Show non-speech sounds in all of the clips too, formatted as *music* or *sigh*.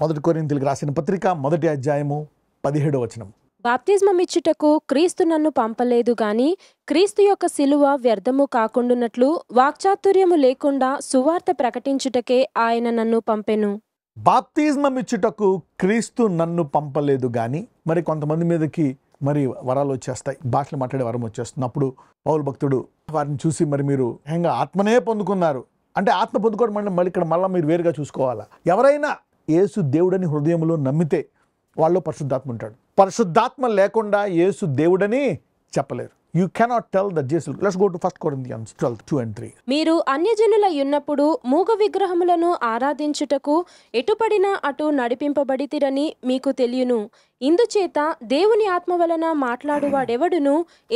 మొదటి కొరింతలకు రాసిన పత్రిక మొదటి అధ్యాయము పదిహేడు వచనం బాప్తిజమం ఇచ్చుటకు క్రీస్తు నన్ను పంపలేదు గాని క్రీస్తు యొక్క శిలువ వ్యర్థము కాకుండునట్లు వాక్చాతుర్యము లేకుండా సువార్త ప్రకటించుటకే ఆయన నన్ను పంపెను బాప్తిజమం ఇచ్చుటకు క్రీస్తు నన్ను పంపలేదు గాని మరి కొంతమంది మీదకి మరి వరాలు వచ్చేస్తాయి భాషలు మాట్లాడే వరం వచ్చేస్తున్నప్పుడు పౌరు భక్తుడు వారిని చూసి మరి మీరు ఏంగా ఆత్మనే పొందుకున్నారు అంటే ఆత్మ పొందుకోవడం అంటే మళ్ళీ ఇక్కడ మళ్ళీ మీరు వేరుగా చూసుకోవాలా ఎవరైనా యేసు దేవుడని హృదయంలో నమ్మితే వాళ్ళు పరిశుద్ధాత్మ ఉంటాడు పరిశుద్ధాత్మ లేకుండా యేసు దేవుడని చెప్పలేరు you cannot tell the Jesus let's go to first Corinthians 12 2 and 3 మీరు అన్యజనులై ఉన్నప్పుడు మూగ విగ్రహములను ఆరాధించుటకు ఎటుపడిన అటు నడిపింపబడితిరని మీకు తెలియను ఇందుచేత దేవుని ఆత్మ వలన మాట్లాడువాడెవడును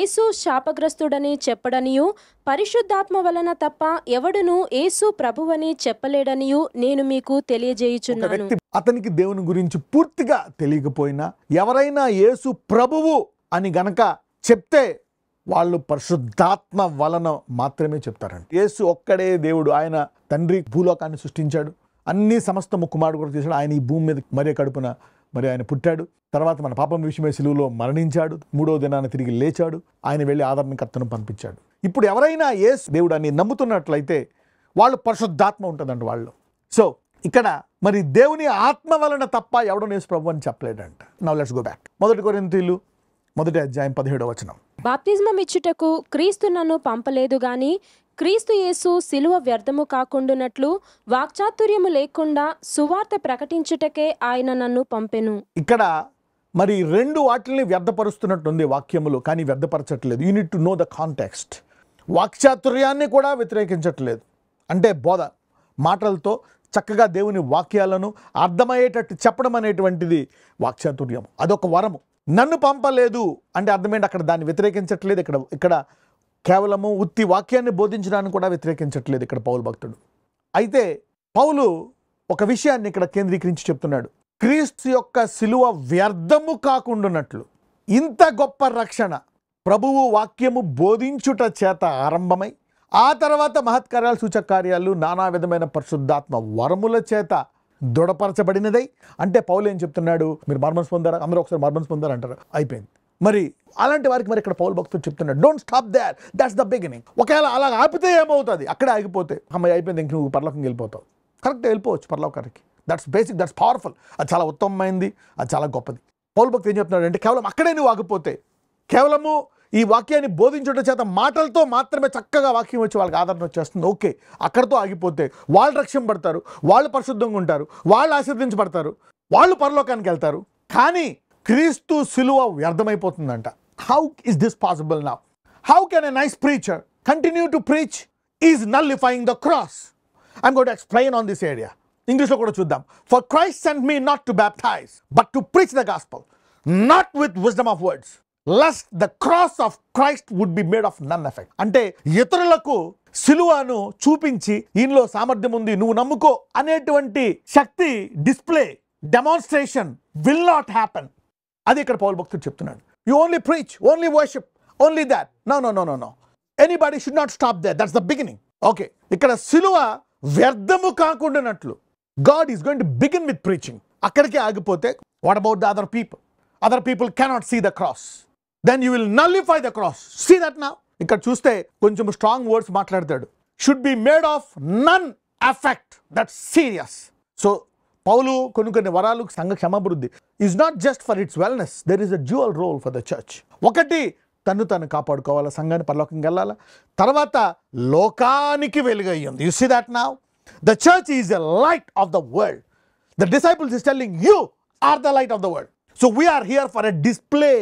ఏసు శాపగ్రస్తుడని చెప్పడనియు పరిశుద్ధాత్మ వలన తప్ప ఎవడును ఏసు ప్రభువని చెప్పలేడనియు నేను మీకు తెలియజేయుచున్నాను అతనికి దేవుని గురించి పూర్తిగా తెలియకపోయినా ఎవరైనా ఏసు ప్రభువు అని గనక చెప్తే వాళ్ళు పరిశుద్ధాత్మ వలన మాత్రమే చెప్తారండి యేసు ఒక్కడే దేవుడు ఆయన తండ్రి భూలోకాన్ని సృష్టించాడు అన్ని సమస్తము కుమారుడు కూడా చేశాడు ఆయన ఈ భూమి మీద మరే కడుపున మరి ఆయన పుట్టాడు తర్వాత మన పాపం విషయమే సెలువులో మరణించాడు మూడో దినాన్ని తిరిగి లేచాడు ఆయన వెళ్ళి ఆదరణకర్తను పంపించాడు ఇప్పుడు ఎవరైనా ఏసు దేవుడు అని నమ్ముతున్నట్లయితే వాళ్ళు పరిశుద్ధాత్మ ఉంటుందండి వాళ్ళు సో ఇక్కడ మరి దేవుని ఆత్మ వలన తప్ప ఎవడో నేసు ప్రభు అని చెప్పలేడంట నవ్ లెట్స్ గో బ్యాక్ మొదటి కొరింతీలు మొదటి అధ్యాయం పదిహేడో వచనం బాప్తిజమం ఇచ్చుటకు క్రీస్తు నన్ను పంపలేదు గాని క్రీస్తు యేసు సిలువ వ్యర్థము కాకుండునట్లు వాక్చాతుర్యము లేకుండా సువార్త ప్రకటించుటకే ఆయన నన్ను పంపెను ఇక్కడ మరి రెండు వాటిని వ్యర్థపరుస్తున్నట్టుంది వాక్యములు కానీ వ్యర్థపరచట్లేదు you need to know the context వాక్చాతుర్యాన్ని కూడా వ్యతిరేకించట్లేదు అంటే బోధ మాటలతో చక్కగా దేవుని వాక్యాలను అర్థమయ్యేటట్టు చెప్పడం అనేటువంటిది వాక్చాతుర్యం అదొక వరము నన్ను పంపలేదు అంటే అర్థమేంటి అక్కడ దాన్ని వ్యతిరేకించట్లేదు ఇక్కడ ఇక్కడ కేవలము ఉత్తి వాక్యాన్ని బోధించడానికి కూడా వ్యతిరేకించట్లేదు ఇక్కడ పౌలు భక్తుడు అయితే పౌలు ఒక విషయాన్ని ఇక్కడ కేంద్రీకరించి చెప్తున్నాడు క్రీస్తు యొక్క సిలువ వ్యర్థము కాకుండానట్లు ఇంత గొప్ప రక్షణ ప్రభువు వాక్యము బోధించుట చేత ఆరంభమై ఆ తర్వాత మహత్కార్యాలు సూచక కార్యాలు నానా విధమైన పరిశుద్ధాత్మ వరముల చేత దృఢపరచబడినదై అంటే పౌలు ఏం చెప్తున్నాడు మీరు మార్మన్స్ పొందారా అందరూ ఒకసారి మార్మన్స్ పొందారు అంటారు అయిపోయింది మరి అలాంటి వారికి మరి ఇక్కడ పౌల్ భక్తుడు చెప్తున్నాడు don't stop there that's the beginning ఒకవేళ అలా ఆపితే ఏమవుతుంది అక్కడే ఆగిపోతే అమ్మాయి అయిపోయింది ఇంక నువ్వు పర్లోకి వెళ్ళిపోతావు కరెక్ట్ వెళ్ళిపోవచ్చు పర్లోకానికి దట్స్ బేసిక్ దట్స్ పవర్ఫుల్ అది చాలా ఉత్తమమైంది అది చాలా గొప్పది పౌల్ భక్తి ఏం చెప్తున్నాడు అంటే కేవలం అక్కడే నువ్వు ఆగిపోతే కేవలము ఈ వాక్యాన్ని బోధించడం చేత మాటలతో మాత్రమే చక్కగా వాక్యం వచ్చి వాళ్ళకి ఆదరణ వచ్చేస్తుంది ఓకే అక్కడితో ఆగిపోతే వాళ్ళు రక్షింపడతారు వాళ్ళు పరిశుద్ధంగా ఉంటారు వాళ్ళు ఆశీర్దించబడతారు వాళ్ళు పరలోకానికి వెళ్తారు కానీ క్రీస్తు సిలువ వ్యర్థమైపోతుందంట హౌ ఇస్ దిస్ పాసిబుల్ నా how can a nice preacher continue to preach is nullifying the cross I'm got explain on this area ఇంగ్లీష్లో కూడా చూద్దాం for Christ send me not to baptize but to preach the gospel not with wisdom of words lest the cross of Christ would be made of none effect అంటే ఇతరులకు సిలువను చూపించి ఈయనలో సామర్థ్యం ఉంది నువ్వు నమ్ముకో అనేటువంటి శక్తి display demonstration will not happen అది ఇక్కడ పౌల్ భక్తుడు చెప్తున్నాడు you only preach only worship only that no no no no no anybody should not stop there that's the beginning okay ఇక్కడ సిలువ వ్యర్థము కాకుండానట్లు God is going to begin with preaching అక్కడికే ఆగిపోతే what about the other people other people cannot see the cross then you will nullify the cross see that నా ఇక్కడ చూస్తే కొంచెం స్ట్రాంగ్ వర్డ్స్ మాట్లాడతాడు should be made of none affect that serious so Paul కొన్ని కొన్ని వరాలు సంఘ క్షమాభివృద్ధి is not just for its wellness there is a dual role for the church ఒకటి తను తను కాపాడుకోవాలా సంఘాన్ని పరలోకంకి వెళ్ళాలా తర్వాత లోకానికి వెలుగయ్యింది you see that now the church is the light of the world the disciples is telling you are the light of the world so we are here for a display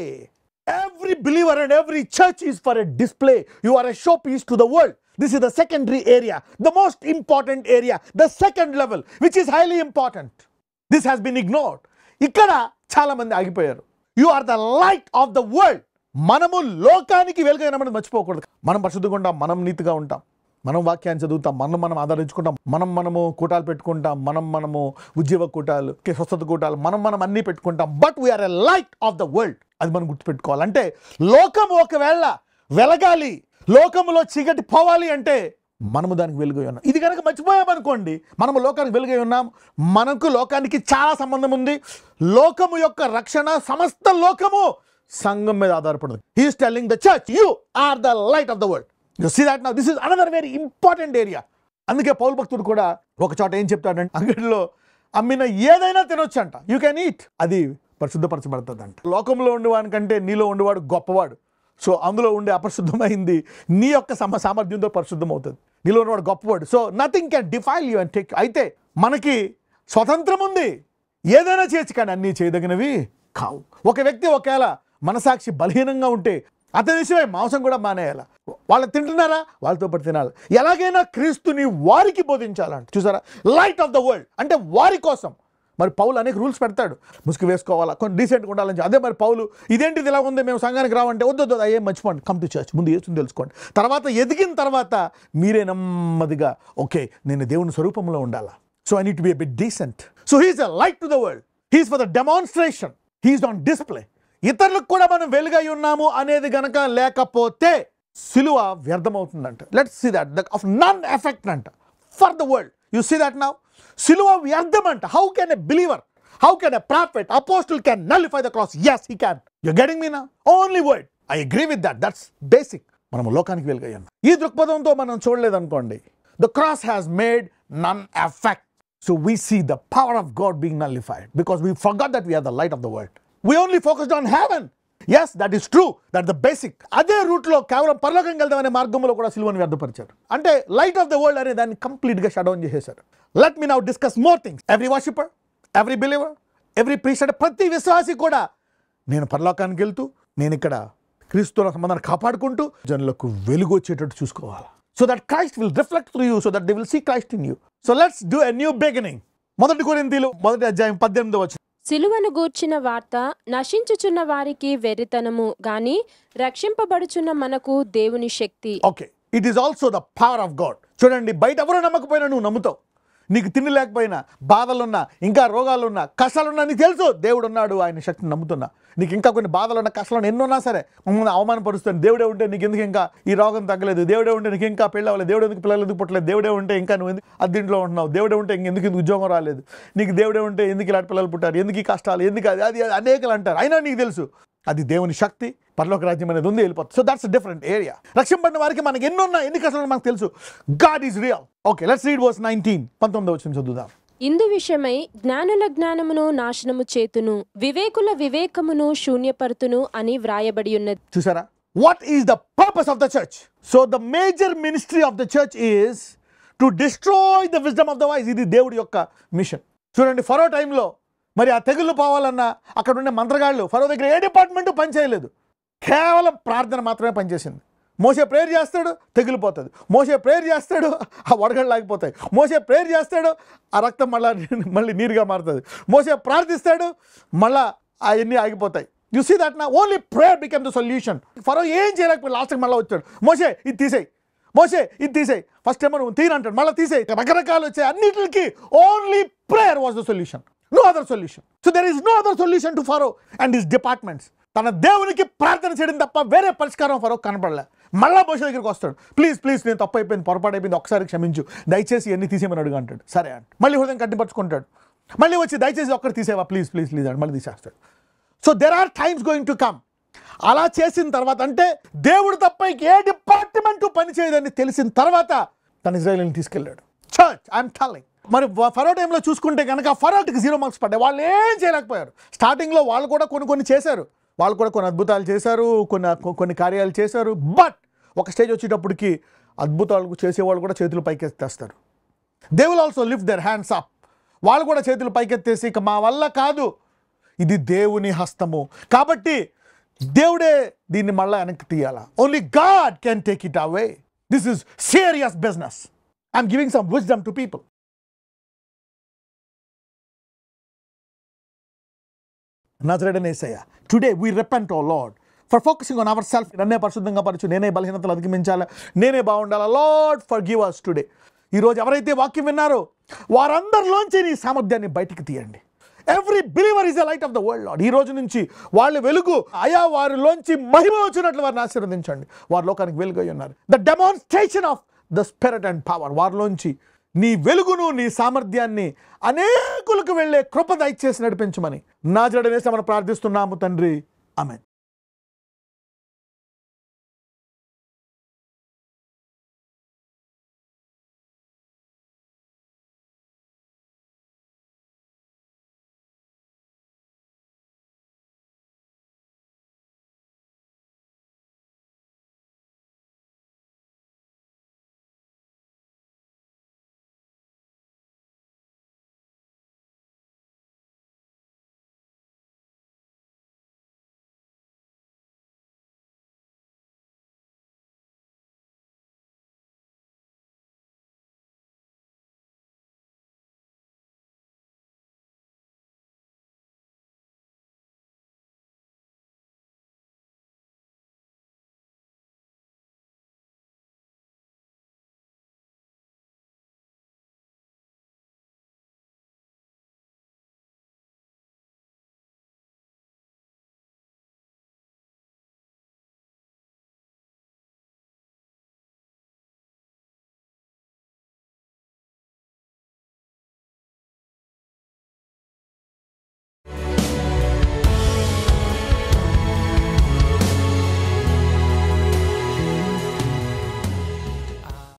Every believer and every church is for a display. You are a showpiece to the world. This is the secondary area, the most important area, the second level, which is highly important. This has been ignored. ఇక్కడ చాలామంది ఆగిపోయారు you are the light of the world మనము లోకానికి వెలుగైనమని మర్చిపోకూడదు మనం పరిశుద్ధంగా ఉంటాం మనం నీతిగా ఉంటాం మనం వాక్యాన్ని చదువుతాం మనం మనం ఆదరించుకుంటాం మనం మనము కూటాలు పెట్టుకుంటాం మనం మనము ఉద్యోగ కూటాలు స్వస్థత కూటాలు మనం మనం అన్నీ పెట్టుకుంటాం but we are a light of the world అది మనం గుర్తుపెట్టుకోవాలంటే లోకం ఒకవేళ వెలగాలి లోకంలో చీకటి పోవాలి అంటే మనము దానికి వెలుగై ఉన్నాం ఇది కనుక మర్చిపోయామనుకోండి మనము లోకానికి వెలుగై ఉన్నాం మనకు లోకానికి చాలా సంబంధం ఉంది లోకము యొక్క రక్షణ సమస్త లోకము సంఘం మీద ఆధారపడదు he's telling the church you are the light of the world you see that నా this is another very important area అందుకే పౌల్ భక్తుడు కూడా ఒక చోట ఏం చెప్తాడంటే అంగడిలో అమ్మిన ఏదైనా తినొచ్చు అంట యూ కెన్ ఈట్ అది పరిశుద్ధపరచబడుతుందంట లోకంలో ఉండేవానికంటే నీలో ఉండేవాడు గొప్పవాడు సో అందులో ఉండే అపరిశుద్ధమైంది నీ యొక్క సమ సామర్థ్యంతో పరిశుద్ధం అవుతుంది నీలో ఉన్నవాడు గొప్పవాడు so nothing can defile you and take అయితే మనకి స్వతంత్రం ఉంది ఏదైనా చేయొచ్చు కానీ అన్నీ చేయదగినవి కావు ఒక వ్యక్తి ఒకవేళ మనసాక్షి బలహీనంగా ఉంటే అతని విషయమే మాంసం కూడా మానేయాల వాళ్ళు తింటున్నారా వాళ్ళతో పాటు తినాలి ఎలాగైనా క్రీస్తుని వారికి బోధించాలంట చూసారా లైట్ ఆఫ్ ద వరల్డ్ అంటే వారి కోసం మరి పౌలు అనేక రూల్స్ పెడతాడు ముసుగు వేసుకోవాలా కొన్ని డీసెంట్గా ఉండాలని అదే మరి పౌలు ఇదేంటి ఇలా ఉంది మేము సంఘానికి రావంటే వద్దు అయ్యే మర్చిపోండి కమ్ టు చర్చ్ ముందు ఏసుని తెలుసుకోండి తర్వాత ఎదిగిన తర్వాత మీరే నెమ్మదిగా ఓకే నేను దేవుని స్వరూపంలో ఉండాలా so I need be a bit decent so he's a light to the world he's for the demonstration he's on display ఇతరులకు కూడా మనం వెలుగై ఉన్నాము అనేది గనక లేకపోతే సిలువ వ్యర్థమవుతుందంట let see that of none effect అంట for the world you see that now సిలువ వ్యర్థం అంట how can a believer how can a prophet apostle can nullify the cross as he can you getting మీ నా only word I agree with that that's basic మనం లోకానికి వెలుగై ఉన్నాం ఈ దృక్పథంతో మనం చూడలేదనుకోండి the cross has made none effect so we see the power of God being nullified because we got that we are the light of the world we only focused on heaven as that is true that the basic అదే రూట్లో కేవలం పరలోకం వెళ్దామనే మార్గంలో కూడా సిల్వను వ్యర్థపరిచారు అంటే light of the world అనే దాన్ని కంప్లీట్గా షడౌన్ డౌన్ చేసేశారు let me now discuss more things every worshipper every believer every preacher ప్రతి విశ్వాసి కూడా నేను పరలోకానికి వెళ్తూ నేను ఇక్కడ క్రీస్తుల సంబంధాన్ని కాపాడుకుంటూ జనులకు వెలుగు వచ్చేటట్టు చూసుకోవాలి so that Christ will reflect through you so that they will see Christ in you so let's do a new beginning మొదటి కొరింతీలు మొదటి అధ్యాయం పద్దెనిమిది వచ్చింది సిలువను గూర్చిన వార్త నశించుచున్న వారికి వెరితనము గాని రక్షింపబడుచున్న మనకు దేవుని శక్తి okay it is also the power of God చూడండి బయట ఎవరు నమ్మకపోయినా నువ్వు నమ్ముతావు నీకు తిండి లేకపోయినా బాధలున్నా ఇంకా రోగాలున్నా కష్టాలున్నా నీకు తెలుసు దేవుడు ఉన్నాడు ఆయన శక్తిని నమ్ముతున్నా నీకు ఇంకా కొన్ని కష్టాలు కష్టాలను ఎన్నున్నా సరే మమ్మల్ని అవమానపరుస్తాను దేవుడే ఉంటే నీకు ఎందుకు ఇంకా ఈ రోగం తగ్గలేదు దేవుడే ఉంటే నీకు ఇంకా పెళ్ళి అవ్వలేదు దేవుడు ఎందుకు పిల్లలు ఎందుకు పుట్టలేదు దేవుడే ఉంటే ఇంకా నువ్వు ఎందుకు అద్దీంట్లో ఉంటున్నావు దేవుడే ఉంటే ఇంక ఎందుకు ఉద్యోగం రాలేదు నీకు దేవుడే ఉంటే ఎందుకు ఇలాంటి పిల్లలు పుట్టారు ఎందుకు ఈ కష్టాలు ఎందుకు అది అది అనేకలు అంటారు అయినా నీకు తెలుసు అది దేవుని శక్తి పర్లోక రాజ్యం అనేది ఉంది వెళ్ళిపోతుంది సో దాట్స్ డిఫరెంట్ ఏరియా రక్షింపడిన వారికి మనకి ఎన్నున్న ఎన్ని కష్టాలు మనకు తెలుసు God is real okay let's read verse nineteen పంతొమ్మిది వచ్చిన చదువుదాం ఇందు విషయమై జ్ఞానుల జ్ఞానమును నాశనము చేతును వివేకుల వివేకమును శూన్యపరుతును అని వ్రాయబడి ఉన్నది చూసారా what is the purpose of the church so the major ministry of the church is to destroy the wisdom of the wise ఇది దేవుడి యొక్క మిషన్ చూడండి ఫరో టైంలో మరి ఆ తెగులు పోవాలన్నా అక్కడ ఉండే మంత్రగాళ్ళు ఫరో దగ్గర ఏ డిపార్ట్మెంట్ పనిచేయలేదు కేవలం ప్రార్థన మాత్రమే పనిచేసింది మోసే ప్రేయర్ చేస్తాడు తగిలిపోతుంది మోసే ప్రేయర్ చేస్తాడు ఆ వడగళ్ళు లాగిపోతాయి మోసే ప్రేయర్ చేస్తాడు ఆ రక్తం మళ్ళీ *laughs* మళ్ళీ నీరుగా మారుతుంది మోసే ప్రార్థిస్తాడు మళ్ళీ అవన్నీ ఆగిపోతాయి యు సీ దట్ నా only prayer become the solution ఫరో ఏం చేయలేకపోయి లాస్ట్కి మళ్ళీ వచ్చాడు మోసే ఇది తీసేయి మోసే ఇది తీసేయి ఫస్ట్ టైం నువ్వు తీరు అంటాడు మళ్ళీ తీసేయి రకరకాలు వచ్చాయి అన్నిటికి only prayer was the solution no other solution so there is no other solution to Pharaoh and is departments తన దేవునికి ప్రార్థన చేయడం తప్ప వేరే పరిష్కారం ఫరో కనపడలే మళ్ళా బహుశా దగ్గరికి వస్తాడు ప్లీజ్ ప్లీజ్ నేను తప్పు అయిపోయింది పొరపాటు అయిపోయింది ఒకసారి క్షమించు దయచేసి ఎన్ని తీసేయమని అడుగు అంటాడు సరే అంట మళ్ళీ హృదయం కట్టిపరుచుకుంటాడు మళ్ళీ వచ్చి దయచేసి ఒక్కరు తీసేవా ప్లీజ్ ప్లీజ్ ప్లీజ్ అని మళ్ళీ తీసేస్తాడు so there are times going to come అలా చేసిన తర్వాత అంటే దేవుడు తప్ప ఏ డిపార్ట్మెంట్ పనిచేయదని తెలిసిన తర్వాత తన ఇజ్రాయల్ని తీసుకెళ్ళాడు చర్చ్ ఐఎమ్ టాలింగ్ మరి ఫరో టైంలో చూసుకుంటే కనుక ఫరోట్కి జీరో మార్క్స్ పడ్డాయి వాళ్ళు ఏం చేయలేకపోయారు స్టార్టింగ్లో వాళ్ళు కూడా కొన్ని కొన్ని చేశారు వాళ్ళు కూడా కొన్ని అద్భుతాలు చేశారు కొన్ని కొన్ని కార్యాలు చేశారు బట్ ఒక స్టేజ్ వచ్చేటప్పటికి అద్భుతాలు చేసేవాళ్ళు కూడా చేతులు పైకెత్తేస్తారు they will also lift their hands up వాళ్ళు కూడా చేతులు పైకెత్తేసి ఇక మా వల్ల కాదు ఇది దేవుని హస్తము కాబట్టి దేవుడే దీన్ని మళ్ళీ వెనక్కి తీయాల only God can take it away this is serious business I'm giving some wisdom to people నజరడని Yesayya today we repent O Lord for focusing on our self నన్నే పరిశుద్ధంగా పరచు నేనే బలహీనతలు అధిగమించాలి నేనే బాగుండాలా Lord forgive us today ఈరోజు ఎవరైతే వాక్యం విన్నారో వారందరిలోంచి నీ సామర్థ్యాన్ని బయటికి తీయండి every believer is the light of the world Lord ఈ రోజు నుంచి వాళ్ళ వెలుగు అయా వారిలోంచి మహిమ వచ్చినట్లు వారిని ఆశీర్వదించండి వారి లోకానికి వెలుగై ఉన్నారు the demonstration of the spirit and power వారిలోంచి నీ వెలుగును నీ సామర్థ్యాన్ని అనేకులకు వెళ్ళే కృప దయచేసి నడిపించమని నా జడనేసి మనం ప్రార్థిస్తున్నాము తండ్రి ఆమె